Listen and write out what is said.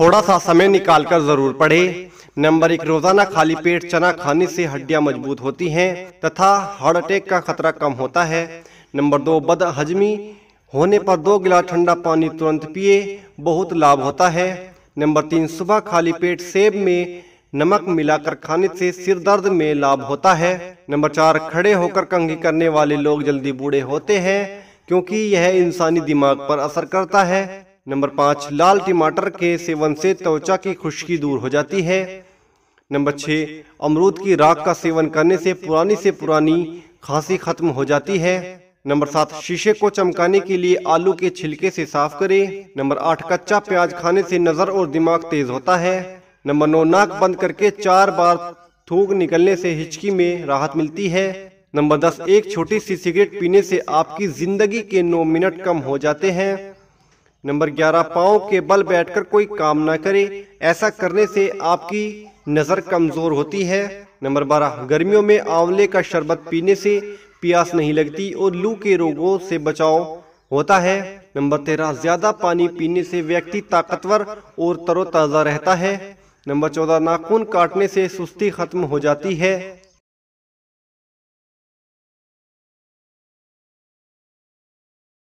थोड़ा सा समय निकालकर जरूर पढ़े नंबर एक रोजाना खाली पेट चना खाने से हड्डियां मजबूत होती हैं तथा हार्ट अटैक का खतरा कम होता है नंबर दो बद हजमी होने पर दो गिलास ठंडा पानी तुरंत पिए बहुत लाभ होता है नंबर तीन सुबह खाली पेट सेब में नमक मिलाकर खाने से सिर दर्द में लाभ होता है नंबर चार खड़े होकर कंघी करने वाले लोग जल्दी बूढ़े होते हैं क्योंकि यह इंसानी दिमाग पर असर करता है नंबर पाँच लाल टमाटर के सेवन से त्वचा की खुश्की दूर हो जाती है नंबर छः अमरूद की राख का सेवन करने से पुरानी से पुरानी खांसी खत्म हो जाती है नंबर सात शीशे को चमकाने के लिए आलू के छिलके से साफ करें नंबर आठ कच्चा प्याज खाने से नज़र और दिमाग तेज होता है नंबर नौ नाक बंद करके चार बार थूक निकलने से हिचकी में राहत मिलती है नंबर दस एक छोटी सी सिगरेट पीने से आपकी जिंदगी के नौ मिनट कम हो जाते हैं नंबर ग्यारह पाओ के बल बैठकर कोई काम ना करे ऐसा करने से आपकी नज़र कमज़ोर होती है नंबर बारह गर्मियों में आंवले का शरबत पीने से प्यास नहीं लगती और लू के रोगों से बचाव होता है नंबर तेरह ज़्यादा पानी पीने से व्यक्ति ताकतवर और तरोताज़ा रहता है नंबर चौदह नाखून काटने से सुस्ती खत्म हो जाती है